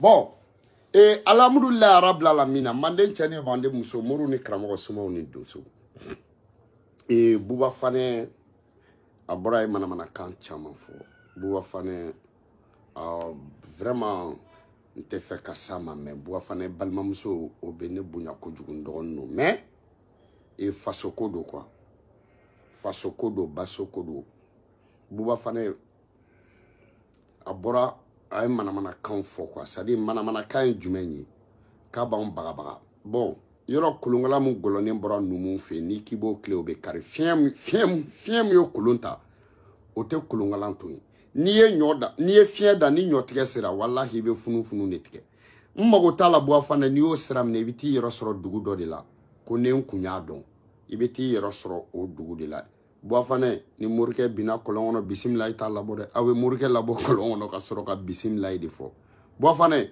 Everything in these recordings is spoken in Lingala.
bon ee alhamdulilahi arabila alamina manden cɛ ni manden muso moriw ni karamɔgɔ sumaw ni donso ee buba fanɛ a bɔra ye manamanakan caman fɔ buba fanɛ uh, vraiment n tɛ fɛ ka s'a ma mɛ buba fanɛ balimamuso o bɛ ne bonya kojugu n dɔgɔnin don mɛ ee fasoko don quoi fasoko don basoko don buba fanɛ a bɔra a ye manamanakan fɔ kuwa sadi manamanakan ye jumɛn ye k'a b'an bagabaga bɔn yɔrɔ kolonkala min gɔlɔnen bɔra numu fɛ n'i k'i b'o tile o bɛ kari fiɲɛ fiɲɛ fiɲɛ min ye kolon ta o tɛ kolonkalan to yen n'i ye ɲɔ da n'i ye fiɲɛ da ni ɲɔtigɛ sera walahi i bɛ funufunu de tigɛ n mago t'a la buwafa na n'i y'o sira minɛ i bɛ t'i yɛrɛ sɔrɔ dugu dɔ de la ko ne n kun y'a dɔn i bɛ t'i yɛrɛ sɔrɔ o dugu de la buwafanɛ ni morikɛ binna kɔlɔn kɔnɔ bisimilayi t'a labɔ dɛ aw bɛ morikɛ labɔ kɔlɔn kɔnɔ ka sɔrɔ ka bisimilayi de fɔ buwafanɛ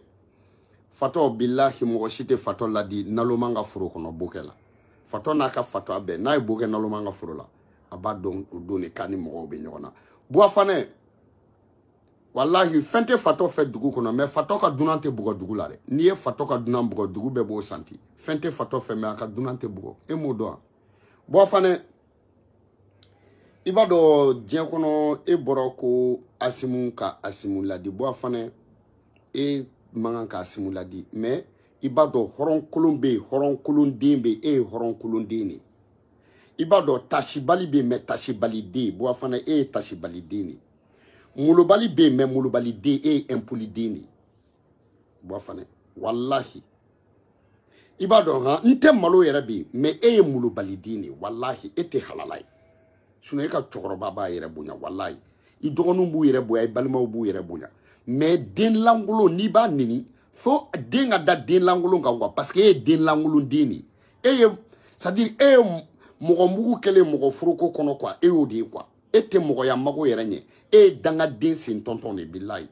fatɔ bilahi mɔgɔ si tɛ fatɔ ladi naloman ka foro kɔnɔ bokɛ la fatɔ n'a ka fatɔ a bɛɛ n'a ye bokɛ naloman ka foro la a b'a dɔn o don de k'a ni mɔgɔw bɛ ɲɔgɔn na buwafanɛ walahi fɛn tɛ fatɔ fɛ dugu kɔnɔ mɛ fatɔ ka dunan tɛ bugɔ dugu la dɛ n'i ye fatɔ ka dunan bugɔ dugu bɛɛ b'o santi fɛn tɛ fatɔ fɛ mɛ a ka dunan tɛ bugɔ e m'o dɔn wa buwafanɛ i b'a dɔ diɲɛ kɔnɔ e bɔra ko asimu ka asimu ladi bɔ fana e man kan ka asimu ladi mɛ i b'a dɔn hɔrɔnkolon bɛ yen hɔrɔnkolonden bɛ yen e ye hɔrɔnkolonden de i b'a dɔ tasibali bɛ yen mɛ tasibaliden bɔ fana e ye tasibaliden de molobali bɛ yen mɛ molobaliden e ye ɛnpoliden de bɔ fana walahi i b'a dɔn han n tɛ malo yɛrɛ bɛ yen mɛ e ye molobaliden de walahi e tɛ halala ye. sinɔ e ka cɛkɔrɔba b'a yɛrɛ bonya walayi i dɔgɔninw b'u yɛrɛ bonya i balimaw b'u yɛrɛ bonya mɛ den lankolon n'i b'a nini fo den ka da den lankolon kan kuwa parce que e ye den lankolon den de e ye c'est à dire e ye mɔgɔ mugu kɛlen mɔgɔ foroko kɔnɔ kuwa e y'o de ye kuwa e tɛ mɔgɔya mago yɛrɛ ɲɛ e ye dangaden sen tɔntɔn de bilayi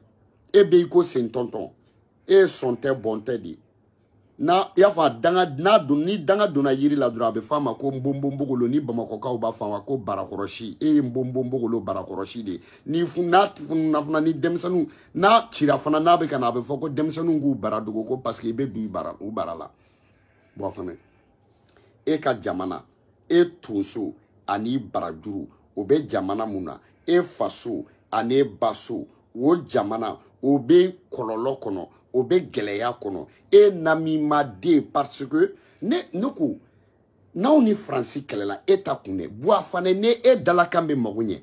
e bɛ i ko sen tɔntɔn e ye sɔn tɛ bɔn tɛ de na i y'a fɔ a danga n'a don ni danga donna yiri la dɔrɔn a bɛ fɔ a ma ko nbonbonbogolo ni bamakɔkaw b'a fɔ a ma ko barakɔrɔsi e ye nbonbonbogolo barakɔrɔsi de ye ni fun n'a fununa fana ni denmisɛnninw n'a cira fana n'a bɛ ka na a bɛ fɔ ko denmisɛnninw k'u bara dogo ko parce que i bɛ bin bara u bara la bɔn fana e ka jamana e tonso ani barajuru o bɛ jamana mun na e faso ani e baso o jamana o bɛ kɔlɔlɔ kɔnɔ o bɛ gɛlɛya kɔnɔ e na min ma den parce que ne ne ko n'aw ni faransi kɛlɛla e ta kun dɛ buwa fana ne e dalakan bɛ mago ɲɛ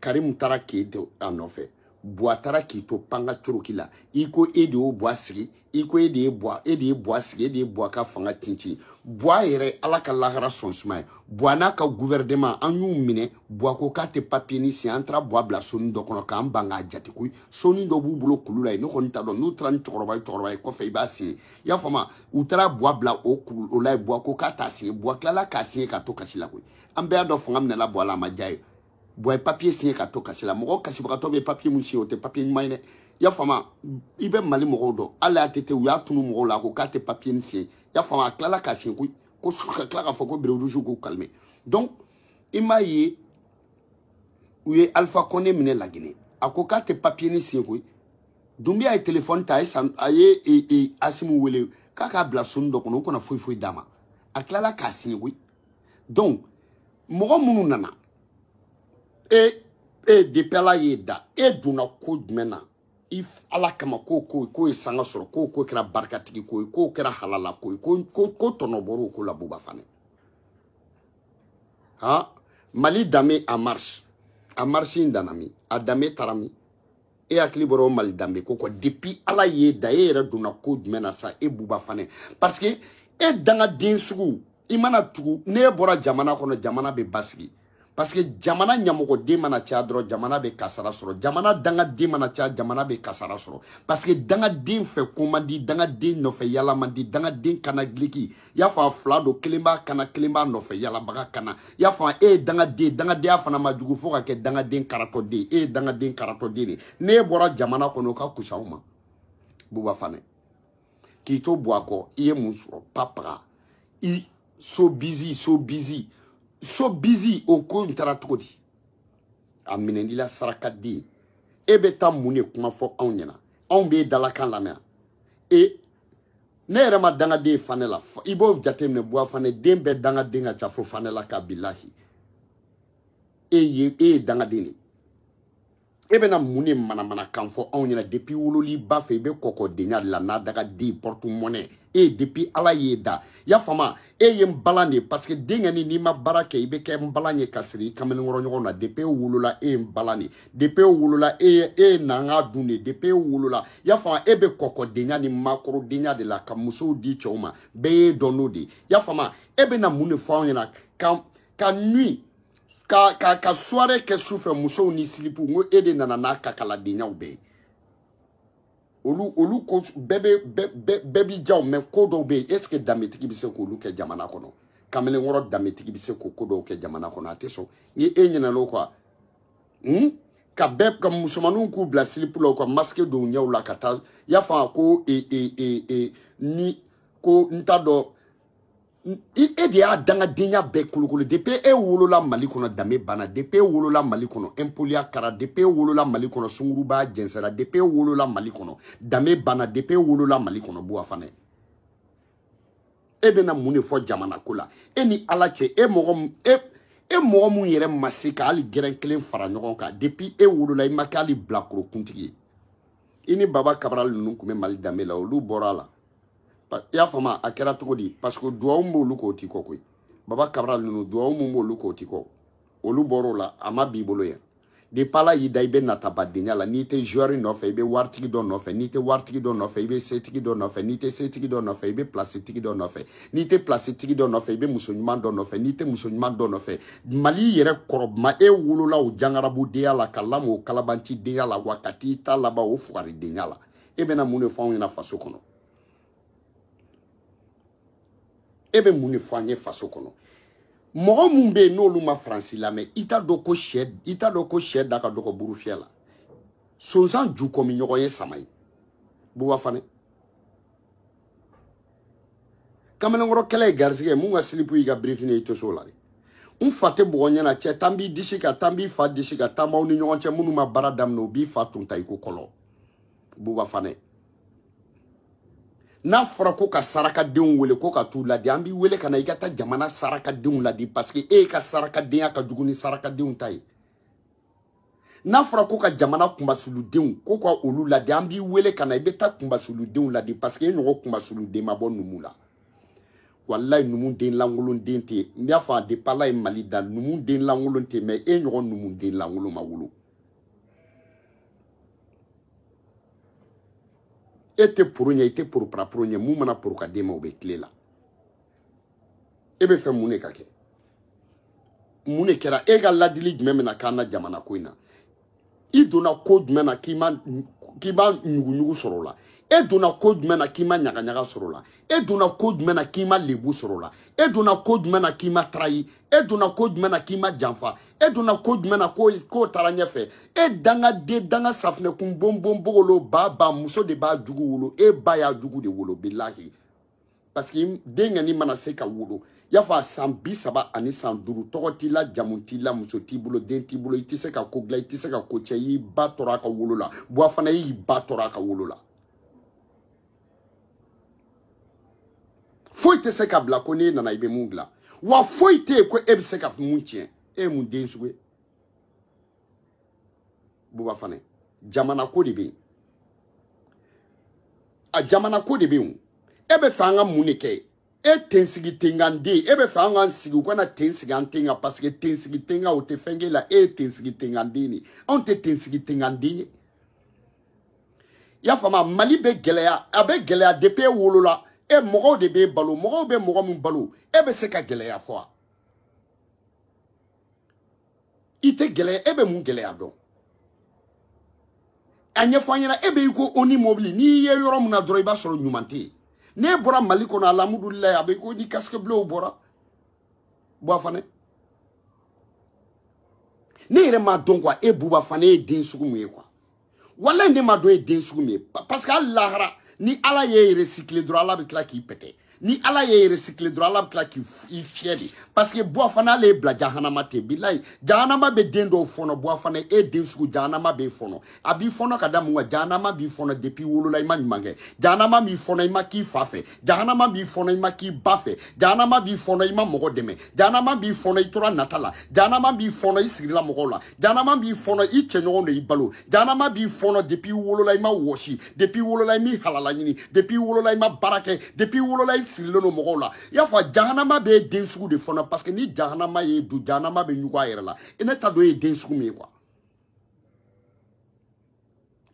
karimu taara k'e to a nɔfɛ buwa taara k'i to panga coroki iko ede o e iko ede buwa sigi i ko e de ye e de ye buwa sigi e ka fanga tinti buwa yɛrɛ ala ka lahara sɔn suma ye buwa n'a ka gouvernement an y'u minɛ buwa ko k'a te papier ni si entra taara bla son do dɔ ka mbanga jati k'a soni do b'u blo kulu la yen ne t'a do no 30 ni cɛkɔrɔba ye cɛkɔrɔba ye kɔfɛ i b'a sen y'a fama u taara buwa bila o kulu o la yen ko k'a t'a sen buwa tilala k'a si k'a to kasi la koyi ambe bɛɛ y'a dɔn fanga minɛla la a ma diya bɔ ye papiye siɲɛ ka to kasi la mɔgɔ kasibagatɔ bɛ papiye mun siɲɛ o tɛ papiye ɲuman ye dɛ y'a faamu i bɛ mali mɔgɔw dɔn hali a tɛ te u y'a tunu mɔgɔw la ko k'a tɛ papiye nin siɲɛ y'a faamu a tilala k'a siɲɛ koyi ko ka tila k'a fɔ ko beredusu k'u kalime donc i m'a ye u ye alpha kɔnde minɛ laginɛ a ko k'a tɛ papiye nin siɲɛ koyi dunbiya ye telefɔni ta a ye san a ye e e asimu wele k'a k'a bila soni dɔ kɔnɔ o kana foyi foyi d'a ma a tilala k'a siɲɛ koyi donc mɔgɔ minnu nana e e depɛla y'e da e donna ko jumɛn na i ala kama ko ko ko ye sanga sɔrɔ ko ko kɛra barikatigi ko ye ko kɛra halala ko ye ko ko ko tɔnɔ bɔr'o ko la buba fana han mali danbe a marche a marche in danna min a danbe taara min e hakili bɔra o mali danbe ko kɔ depuis ala y'e da e yɛrɛ donna ko jumɛn na sa e buba fana parce que e dangaden sugu i mana tugu n'e bɔra jamana kɔnɔ jamana bɛ basigi parce que jamana ɲamɔgɔden mana caya dɔrɔn jamana bɛ kasara sɔrɔ jamana dangaden mana caya jamana bɛ kasara sɔrɔ parce que dangaden fɛ ko man di dangaden nɔfɛ yala man di dangaden kana giliki y'a fɔ a fila don kelen b'a kana kelen b'a nɔfɛ yalabaga kana y'a fɔ e ye dangaden dangadenya fana ma jugu fo ka kɛ dangaden karatɔden e ye dangaden karatɔden de n'e bɔra jamana kɔnɔ o ka kusa aw ma buba fanɛ k'i to bɔ a kɔ i ye mun sɔrɔ papaga i so busy so busy so bizi o ko in taara cogo di a minɛlila saraka di ye e bɛ taa mun de kuma fɔ anw ɲɛna anw b'e dalakan lamɛn e ne yɛrɛ ma dangaden ye fanɛ la i b'o jateminɛ buwa fanɛ den bɛɛ dangaden ka ca fo fanɛ la ka bilahi e ye e ye dangaden de ye e bɛna mun de manamanakan fɔ anw ɲɛna depi wololiba fɛ i bɛ kɔkɔdenya de la n'a daga den pɔrtumɔnɛ e ye depi ala y'e da y'a faamu e ye n balan de parce que denkɛni n'i ma baara kɛ i bɛ kɛ n balan ye ka siri i kamalenkɔrɔ ɲɔgɔn na depi e wolola e ye n balan de depi e wolola e ye e ye nanga dun de depi e wolola y'a faamu e bɛ kɔkɔdenya ni makɔrɔdenya de la ka musow di cɛw ma bɛɛ y'e dɔn n'o de y'a faamu e bɛna mun de fɔ anw ɲɛna ka ka nui ka ka ka soirée kɛ sufɛ musow ni silipu n ko e de nana n'a ka kaladenyaw bɛɛ ye olu olu ko bɛɛ bɛ bɛɛ bɛɛ bi jaw mɛ ko dɔw bɛ yen est ce que danbetigi bɛ se k'olu kɛ jamana kɔnɔ kamalenkɔrɔ danbetigi bɛ se k'o ko dɔw kɛ jamana kɔnɔ a tɛ sɔn ni e ɲinɛna o kɔ hmm? ka bɛɛ ka musomaninw k'u bila silipu la u ka masque don u ɲɛw la ka taa i y'a faamu ko e e e e ni ko n t'a dɔn. e de y'a dangadenya bɛɛ kolokolo depi e wolola mali kɔnɔ danbe banna depi e wolola mali kɔnɔ impoliya kara depi e wolola mali kɔnɔ sunguruba jɛnsɛra depi e wolola mali kɔnɔ danbe banna depi e wolola mali kɔnɔ buwa fana e bɛna mun de fɔ jamana ko la e ni ala cɛ e mɔgɔ e e mɔgɔ mun yɛrɛ ma se ka hali gɛrɛn kelen fara ɲɔgɔn kan depi e wolola i ma kɛ hali bilakoro kuntigi ye i ni baba kabarali ninnu tun bɛ mali danbe la olu bɔra a la i y'a faamu a kɛra cogo di parce que duwawu min b'olu kɔ o t'i kɔ koyi baba kabara ninnu duwawu min b'olu kɔ o t'i kɔ olu bɔr'o la a ma b'i bolo yɛrɛ depuis ala y'i da i bɛ natabadenya la n'i tɛ joueur nɔfɛ i bɛ waritigi dɔ nɔfɛ n'i tɛ waritigi dɔ nɔfɛ i bɛ setigi dɔ nɔfɛ n'i tɛ setigi dɔ nɔfɛ i bɛ plasetigi dɔ nɔfɛ n'i tɛ plasetigi dɔ nɔfɛ i bɛ muso ɲuman dɔ nɔfɛ n'i tɛ muso ɲuman dɔ nɔfɛ mali yɛrɛ kɔrɔma e wolola o jangarabudenya la ka lamɔ o kalabancidenya la wa ka t'i ta laban o fugaridenya la e bɛna mun de fɔ anw ɲɛna faso kɔnɔ e bɛ mun de fɔ an ye faso kɔnɔ mɔgɔ mun bɛ yen n'olu ma faransi lamɛn i t'a dɔn ko sɛ i t'a dɔn ko sɛ da ka dɔgɔ burufiyɛ la sonsan ju kɔmi ɲɔgɔn ye sama ye buba fane kamalenkɔrɔ kɛlɛ ye garisigɛ ye mun ka silipu y'i ka birifini i to so la de n fa tɛ bɔgɔ ɲɛna cɛ tan b'i disi ka tan b'i fa disi ka tan b'aw ni ɲɔgɔn cɛ minnu ma baara daminɛ o b'i fa tun ta i ko kɔlɔ buba fane n'a fɔra ko ka sarakadenw wele ko ka t'u ladi an b'i wele ka na i ka taa jamana sarakadenw ladi paseke e ka sarakadenya ka jugu ni sarakadenw ta ye n'a fɔra ko ka jamana kunbasuludenw ko ka olu ladi an b'i wele ka na i bɛ taa kunbasuludenw ladi paseke e ɲɔgɔn kunbasuluden ma bɔ numu la walayi numu den lankolon den tɛ yen n y'a fɔ a depala ye mali da numu den lankolon tɛ yen mɛ e ɲɔgɔn numu den lankolon ma wolo. e tɛ poro ɲɛ i tɛ poro paraporo ɲɛ mun mana poro ka d'e ma o bɛ tile la e bɛ fɛ mun de ka kɛ mun de kɛra e ka ladili jumɛn bɛna k'an na jamana ko in na i donna ko jumɛn na k'i ma k'i ma ɲuguɲugu sɔrɔ o la e donna ko jumɛn na k'i ma ɲagaɲaga sɔrɔ la e donna ko jumɛn na k'i ma lebu sɔrɔ la e donna ko jumɛn na k'i ma tarayi e donna ko jumɛn na k'i ma janfa e donna ko jumɛn na k'o taara ɲɛfɛ e dangaden danga safinɛkun bonbon bogolo ba ba muso de b'a jugu wolo e ba y'a jugu de wolo bilahi paseke denkɛni mana se ka wolo y'a fɔ a san bi saba ani san duuru tɔgɔ t'i la jamu t'i la muso t'i bolo den t'i bolo i tɛ se ka ko dilan i tɛ se ka ko cɛ i y'i ba tɔɔrɔ a ka wolo la buwa fana y'i ba tɔɔrɔ a ka wolo la foyi tɛ se ka bila ko n'e nana i bɛ mun dilan wa foyi tɛ yen ko e bɛ se ka mun tiɲɛ e ye mun den sugu ye buba fana jamana ko de bɛ yen a jamana ko de bɛ yen e bɛ fɛ an ka mun de kɛ e tensigi tenganden e bɛ fɛ an k'an sigi u kana ten sigi an ten kan parce que tensigi tenga o tɛ fɛn k'e la e ye tensigi tenganden de anw tɛ tensigi tenganden ye i y'a faamu mali bɛ gɛlɛya a bɛ gɛlɛya depi e wolola. e mɔgɔw de b'e balo mɔgɔw bɛ mɔgɔ min balo e bɛ se ka gɛlɛya fɔ wa i tɛ gɛlɛya e bɛ mun gɛlɛya dɔn a ɲɛfɔ an ɲɛna e bɛ i ko o ni mobili n'i ye yɔrɔ min na dɔrɔn i b'a sɔrɔ ɲuman tɛ yen n'e bɔra mali kɔnɔ alihamudulilayi a bɛ i ko ni kasike bilenw bɔra buwa fana ne yɛrɛ m'a dɔn kuwa e buba fana e ye den sugu min ye kuwa walayi ne m'a dɔn e ye den sugu min ye parce que hali lahara ni ala y'e recyclé dɔrɔn ala bɛ tila k'i pɛtɛ ni ala ye recycle dɔrɔn ala bɛ tila k'i fiyɛ de paseke buwa fana ale ye bila jahanama ten bilayi jahanama bɛ den dɔw fɔnɔ buwa fana e den sugu jahanama bɛ fɔnɔ a b'i fɔnɔ ka da mun kan jahanama b'i fɔnɔ depi wolola i ma ɲuman kɛ jahanama b'i fɔnɔ i ma k'i fa fɛ jahanama b'i fɔnɔ i ma k'i ba fɛ jahanama b'i fɔnɔ i ma mɔgɔ dɛmɛ jahanama b'i fɔnɔ i tora nata la jahanama b'i fɔnɔ i sigila mɔgɔw la jahanama b'i fɔnɔ i cɛɲɔgɔn de y'i balo jahanama b'i fɔnɔ depi wolola i ma wɔsi depi wolola i m'i halala ɲini depi wolola i ma baara kɛ depi wolola i sirilen don mɔgɔw la i y'a fɔ jahanama bɛ e den sugu de fɔnɔ parce que ni jahanama y'e dun jahanama bɛ ɲugu a yɛrɛ la e ne ta dɔn e ye den sugu min ye kuwa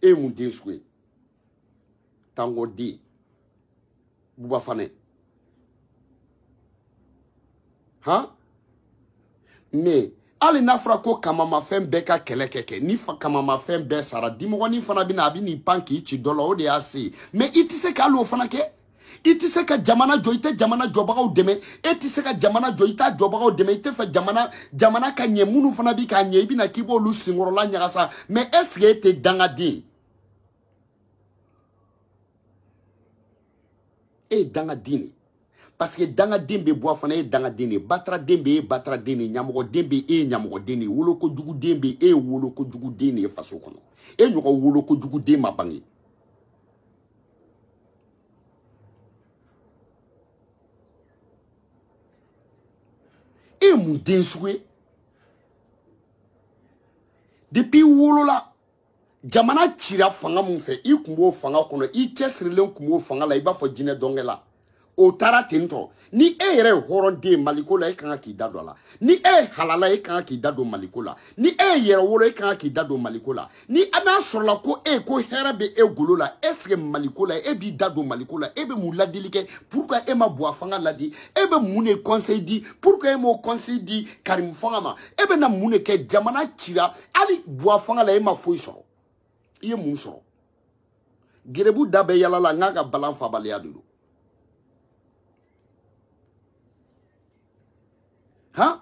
e ye mun den sugu ye tangɔden buba fanɛ han mais hali n'a fɔra ko kamamafɛn bɛɛ ka kɛlɛ kɛ kɛ ni kamamafɛn bɛɛ sara dimɔgɔnin fana bɛ na a bɛ n'i pan k'i ci dɔ la o de y'a se ye mɛ i tɛ se k'ali o fana kɛ. i tɛ se ka jamana jɔ i tɛ jamana jɔbagaw dɛmɛ e tɛ se ka jamana jɔ i t'a jɔbagaw dɛmɛ i tɛ fɛ jamana jamana ka ɲɛ minnu fana bi k'a ɲɛ i bɛna k'i b'olu senkɔrɔla ɲagasa mɛ ɛseke e tɛ dangaden e ye dangaden de paseke dangaden bɛ bɔ a fana e ye dangaden de ye bataraden bɛ e ye bataraden de ye ɲamɔgɔden bɛ e ye ɲamɔgɔden de ye wolokojuguden bɛ e ye wolokojuguden de ye faso kɔnɔ e ɲɔgɔn wolokojuguden ma bange e mun den sugu ye depi wolola jamana cira fanga min fɛ i kun b'o fanga kɔnɔ i cɛsirilen kun b'o fanga la i b'a fɔ jinɛ dɔnkɛ la o taara tentɔ ni e yɛrɛ ye hɔrɔnden maliko la e kan ka k'i da don a la ni e ye halala e kan ka k'i da don maliko la ni e ye yɛrɛ wolo e kan ka k'i da don maliko la ni n'a sɔrɔla ko e ko hɛrɛ bɛ e golo la ɛseke maliko la e b'i da don maliko la e bɛ mun ladili kɛ pour que e ma bɔ a fanga ladi e bɛ mun de conseil di pour que e m'o conseil di karimu fanga ma e bɛ na mun de kɛ jamana cira hali bɔ a fanga la e ma foyi sɔrɔ i ye mun sɔrɔ gerebu da bɛ yala la n k'a ka balan fabaliya de don han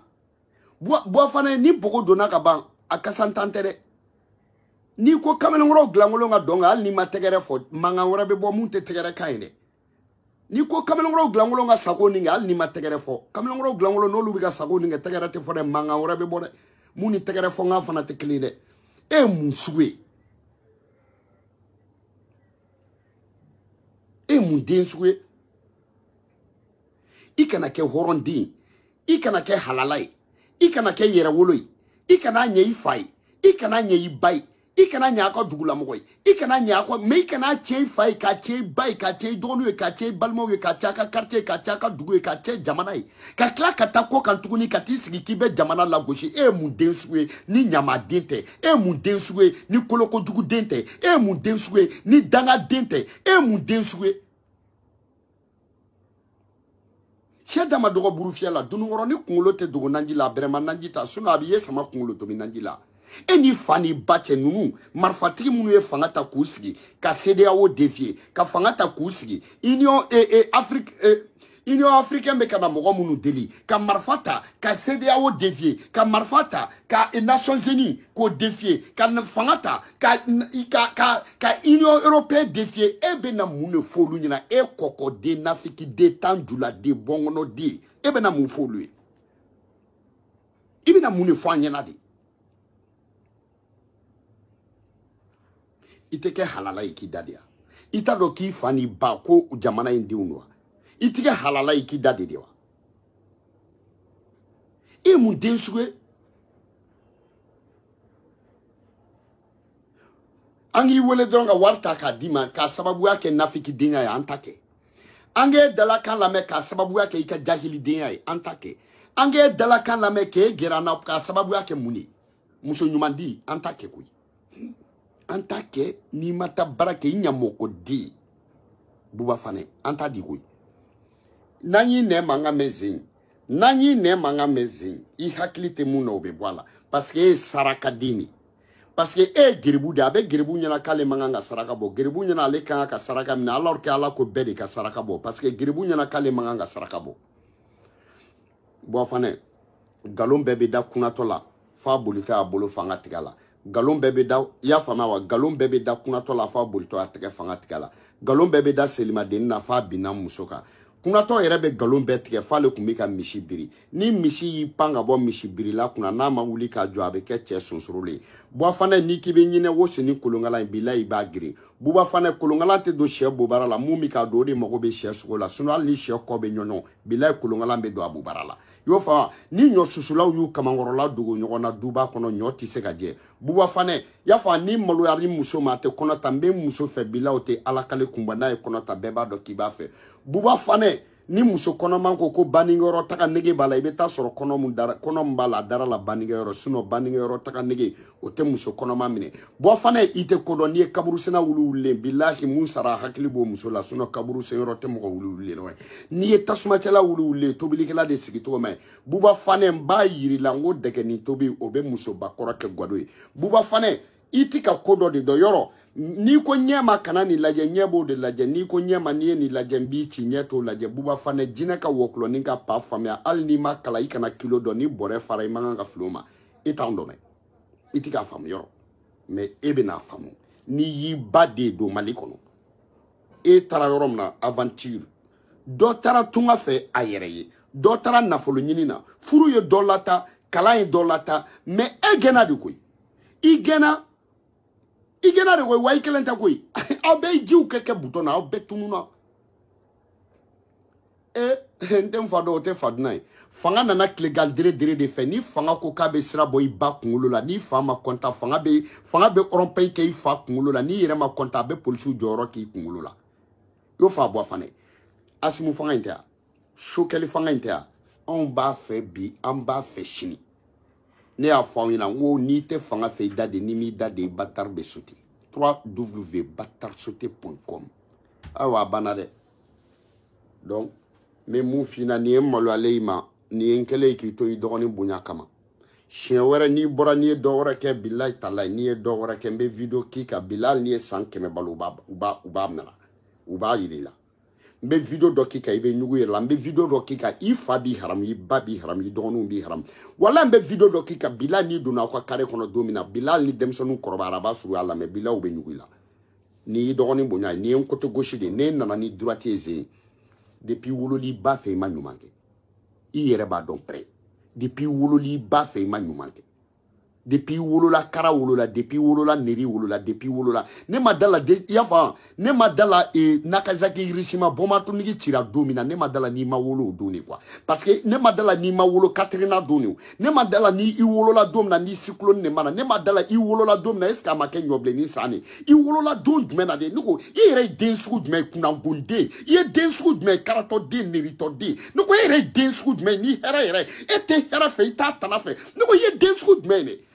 bɔ fana ni bogo donna ka ban a kasa tan tɛ dɛ n'i ko kamalenkɔrɔ dilankolon ka dɔn kan hali n'i ma tɛgɛrɛ fɔ mankan wɛrɛ bɛ bɔ mun tɛ tɛgɛrɛ kan ye dɛ n'i ko kamalenkɔrɔ dilankolon ka sago nin kɛ hali n'i ma tɛgɛrɛ fɔ kamalenkɔrɔ dilankolon n'olu bɛ ka sago nin kɛ tɛgɛrɛ tɛ fɔ dɛ mankan wɛrɛ bɛ bɔ dɛ mun ni tɛgɛrɛ fɔ nka fana tɛ kelen dɛ e ye mun sugu ye e ye mun den sugu ye i kana kɛ hɔrɔnden ye i kana kɛ halala ye i kana kɛ yɛrɛwolo ye i kana ɲɛ i fa ye i kana ɲɛ i ba ye i kana ɲɛ a ka dugulamɔgɔ ye i kana ɲɛ a ka mɛ i kana cɛ i fa ye ka cɛ i ba ye ka cɛ i dɔgɔninw ye ka cɛ i balimaw ye ka cɛ a ka karite ye ka cɛ a ka dugu ye ka cɛ jamana ye ka tila ka taa kɔ kan tuguni ka t'i sigi k'i bɛ jamana lagosi e ye mun den sugu ye ni ɲamaden tɛ e ye mun den sugu ye ni kolokojuguden tɛ e ye mun den sugu ye ni dangaden tɛ e ye mun den sugu ye cɛ dama dɔgɔ burufiyɛ la dununkɔrɔ ni kunkolo tɛ dogo nanji la a bɛrɛma nanji ta sinɔ a bɛ ye sama kunkolo tobi nanji la e ni fa ni ba cɛ nunu marifatigi minnu ye fanga ta k'u sigi ka sedeyao defiye ka fanga ta k'u sigi union e, e, afrique e, union africaine bɛ ka na mɔgɔ minnu deli ka marifa ta ka cdao defie ka marifa ta ka nations unis k'o defie ka fanga ta ka ka ka ka union européenne defie e bɛ e e na mun de fɔ olu ɲɛna e kɔkɔden nafikiden tan juladen bɔnkɔnɔden e bɛ na mun fɔ olu ye i bɛ na mun de fɔ an ɲɛna de. i tɛ kɛ halala ye k'i da de ya i t'a dɔn k'i fa n'i ba ko jamana in denw don wa i halala iki k'i da de de wa i ye mun den wele dɔrɔn ka wari ta k'a d'i ma k'a sababuya kɛ nafiki denya ye an ta kɛ an k'e dalakan lamɛn k'a sababuya kɛ i ka jahilidenya ye an ta kɛ an k'e dalakan lamɛn k'e gɛrɛ an na k'a sababuya kɛ mun de muso ɲuman di an ta kɛ koyi an ta kɛ n'i ma taa baara kɛ i ɲamɔgɔ di buba fana an ta di koyi na anyị na-eme anya mezi na anyị na-eme anya mezi ihe akilite mụ na obe bwala paske e saraka dini paske e giribu de a bɛ giribu ɲɛna k'ale man kan ka saraka bɔ giribu ɲɛna ale kan ka saraka minɛ alors que ala ko bɛɛ de ka saraka bɔ paske giribu ɲɛna k'ale man kan ka saraka bɔ bɔn fana galon bɛɛ bɛ da kunnatɔ la f'a bolitɔ y'a bolo fanga tigɛ la galon bɛɛ bɛ da i y'a faamuya wa galon bɛɛ bɛ da kunnatɔ la f'a bolitɔ y'a tɛgɛ fanga tigɛ la galon bɛɛ bɛ da selimadennin na f'a binna muso kan kunnatɔ yɛrɛ bɛ galon bɛɛ tigɛ f'ale tun bɛ ka misi biri ni misi y'i pan ka bɔ misi birila kunna n'a ma wuli ka jɔ a bɛ kɛ cɛ sonsorolen ye buwafanɛ n'i k'i bɛ ɲinɛ woso ni kolonkala in b'i la i b'a girin bubafanɛ kolonkala tɛ don sɛ bobara la mun bɛ k'a don o de mago bɛ sɛ sogo la sinɔn hali ni sɛ kɔ bɛ ɲɔɲɔ bila kolonkala bɛ don a bobara la i y'o faamu ni ɲɔ susulaw y'u kamankɔrɔla dogo ɲɔgɔn na duba kɔnɔ ɲɔ tɛ se ka jɛ bubafanɛ y'a fɔ ni maloyari muso ma a tɛ kɔnɔ ta n bɛ muso fɛ bila o tɛ alakale kunba n'a ye kɔnɔ ta bɛɛ b'a dɔn k'i b'a fɛ buba fanɛ ni muso kɔnɔman ko ko banningɛyɔrɔ taga nege b'a la i bɛ taa sɔrɔ kɔnɔ min dara kɔnɔ min b'a la a dara la banningɛyɔrɔ sinɔn banningɛyɔrɔ taga nege o tɛ muso kɔnɔman minɛ bɔn fana i tɛ kodɔn n'i ye kaburusena wuli wulilen bilahi mun sara hakili b'o muso la sinɔn kaburusenyɔrɔ tɛ mɔgɔ wuli wulilen nɔ ye n'i ye tasumacɛla wuli wulilen tobilikɛla de sigi cogo ma ye buba fanɛ n b'a yiri la n ko dɛgɛnin tobi o bɛ musoba kɔrɔ kɛ gwado ye buba fanɛ i ti ka ko dɔ de dɔn yɔrɔ n'i ko nyema kana ni laje nyebo de laje n'i ko nyema ni n'i laje nin lajɛ n b'i buba fane jina ka woklo ni ka pa faamuya al n'i ma kala i kilo doni bore fara imanga ka fluma o ma i t'anw dɔn dɛ i ti n'a faamu n'i y'i bade do malikono e tara yɔrɔ min na avanture dɔ taara tunga fe ayere yɛrɛ ye dɔ taara nafolo ɲini na furu ye dɔ kala kalan ye dɔ lata mɛ e gɛnna de i kɛra de koyi wa i kelen tɛ koyi aw bɛɛ jiw kɛ kɛ butɔn na aw bɛɛ tununna e n tɛ n fa dɔn o tɛ fa dunan ye fanga nana tilegan dere dere de fɛ ni fanga ko k'a bɛ sira bɔ i ba kunkolo la n'i fa ma kɔntan fanga bɛ fanga bɛ ɔrɔnpɛyi kɛ i fa kunkolo la n'i yɛrɛ ma kɔntan a bɛ polisiw jɔyɔrɔ k'i kunkolo la y'o fa bɔ a fana ye asimu fanga in tɛ yan sokɛli fanga in tɛ yan anw b'a fɛ bi an b'a fɛ sini ne y'a fɔ aw ɲɛna n ko n'i tɛ fanga fɛ i da de n'i m'i da de i batari bɛ sote www.batarisote.com ayiwa a banna dɛ donc n bɛ mun f'i ɲɛna nin ye n maloyalen i ma nin ye n kɛlen ye k'i to i dɔgɔnin bonya kama siɲɛ wɛrɛ n'i bɔra n'i ye dɔ wɛrɛ kɛ bilayi talayi n'i ye dɔ wɛrɛ kɛ n bɛ video k'i kan bilayi n'i ye san kɛmɛ balo u b'a u b'a u b'a minɛ u b'a yir'i la Mais vidéo video dɔ k'i kan i bɛ ɲugu video b'i haram. i ba b'i haramu i b'i haram wala n video dɔ k'i n'i duna kare kono ni denmisɛnninw kɔrɔbayara a b'a la n'i y'i ni bonya n'i ye koto goshi de n'e nana ni droite ye depuis li ba fɛ ma i yɛrɛ b'a depuis li ba fɛ ma depuis i wolola kara wolola depuis i wolola neri wolola depuis i wolola ne ma da la i y'a fa ne ma da la eh, nakazaki hiroshima bɔmatonigi cira don min na ne ma da la n'i ma wolo o don de quoi parce que ne ma da la n'i ma wolo katrina don de ne ma da la ni i wolola don min na ni cyclone ne ma na ne ma da la i wolola don min na est ce que a ma kɛ ɲɔbilennin san de i wolola don jumɛn na de ne ko i yɛrɛ ye den sugu jumɛn kunnafoninden i ye den sugu jumɛn karatɔden neritɔden ne ko e yɛrɛ ye den sugu jumɛn ni hɛrɛ yɛrɛ e tɛ hɛrɛ fɛ i t'a tana fɛ ne ko i ye den sugu jumɛn de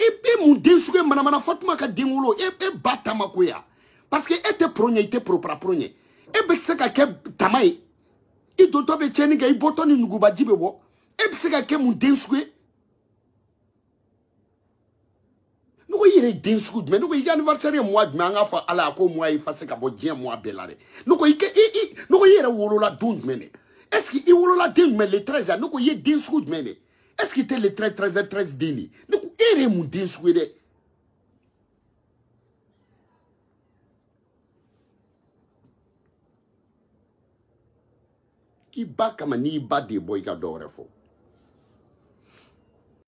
E, e mun den sugu ye manamana fatuma ka den wolo e, e ba tama ko ya parce que e tɛ pro ɲɛ i tɛ propra pro ɲɛ e bɛ se ka kɛ tama ye i dontɔ bɛ tiɲɛni kɛ i bɔtɔ ni nugubaji bɛ bɔ e bɛ se ka kɛ mun den sugu ye ne ko i yɛrɛ den sugu jumɛn ne ko i ka anniversaire ye mois jumɛn an k'a fɔ ala ko mois y'i fase ka bɔ diɲɛ mois bɛɛ la dɛ ne ko i kɛ i i ne ko i yɛrɛ wolola don jumɛn dɛ est ce que i wolola den jumɛn le treize ne ko i ye den sugu jumɛn de est ce que tɛ le treize treize treize den de ne ko e yɛrɛ ye mun den sugu ye dɛ i ba kama n'i ba de bɔ i ka dɔ wɛrɛ fɔ